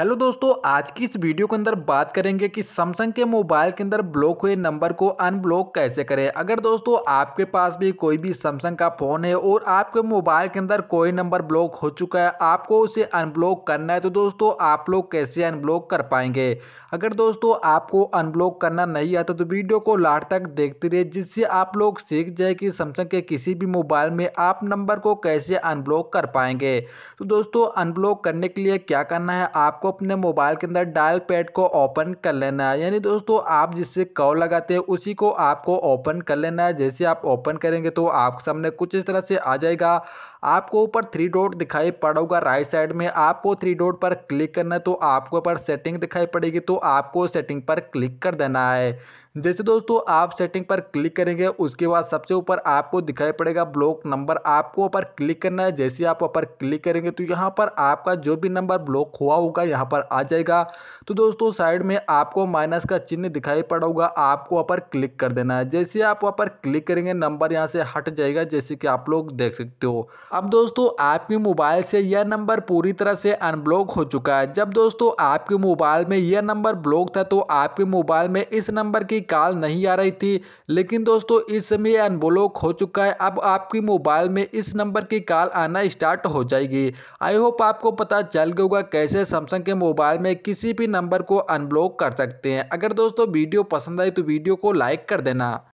hello दोस्तों आज की इस वीडियो के अंदर बात करेंगे कि सैमसंग के मोबाइल के अंदर ब्लॉक हुए नंबर को अनब्लॉक कैसे करें अगर दोस्तों आपके पास भी कोई भी सैमसंग का फ़ोन है और आपके मोबाइल के अंदर कोई नंबर ब्लॉक हो चुका है आपको उसे अनब्लॉक करना है तो दोस्तों आप लोग कैसे अनब्लॉक कर पाएंगे अगर दोस्तों आपको अनब्लॉक करना नहीं आता तो वीडियो को लास्ट तक देखते रहे जिससे आप लोग सीख जाए कि सैमसंग के किसी भी मोबाइल में आप नंबर को कैसे अनब्लॉक कर पाएंगे तो दोस्तों अनब्लॉक करने के लिए क्या करना है आपको अपने मोबाइल के अंदर डायल पैड को ओपन कर लेना है यानी दोस्तों आप जिससे कॉल लगाते हैं उसी को आपको ओपन कर लेना है जैसे आप ओपन करेंगे तो आपके सामने कुछ इस तरह से आ जाएगा आपको ऊपर थ्री डॉट दिखाई पड़ेगा राइट साइड में आपको थ्री डॉट पर क्लिक करना है तो आपको ऊपर सेटिंग दिखाई पड़ेगी तो आपको सेटिंग पर क्लिक कर देना है जैसे दोस्तों आप सेटिंग पर क्लिक करेंगे उसके बाद सबसे ऊपर आपको दिखाई पड़ेगा ब्लॉक नंबर आपको ऊपर क्लिक करना है जैसे आप ऊपर क्लिक करेंगे तो यहाँ पर आपका जो भी नंबर ब्लॉक हुआ होगा यहाँ यहाँ पर आ जाएगा तो दोस्तों साइड में आपको माइनस का चिन्ह दिखाई पड़ा होगा आपको वहाँ पर क्लिक कर देना है जैसे आप वहाँ पर क्लिक करेंगे नंबर यहाँ से हट जाएगा जैसे कि आप लोग देख सकते हो अब दोस्तों आपके मोबाइल से यह नंबर पूरी तरह से अनब्लॉक हो चुका है जब दोस्तों आपके मोबाइल में यह नंबर ब्लॉक था तो आपके मोबाइल में इस नंबर की कॉल नहीं आ रही थी लेकिन दोस्तों इस समय अनब्लॉक हो चुका है अब आपके मोबाइल में इस नंबर की कॉल आना स्टार्ट हो जाएगी आई होप आपको पता चल गया होगा कैसे सैमसंग के मोबाइल में किसी भी नंबर को अनब्लॉक कर सकते हैं अगर दोस्तों वीडियो पसंद आई तो वीडियो को लाइक कर देना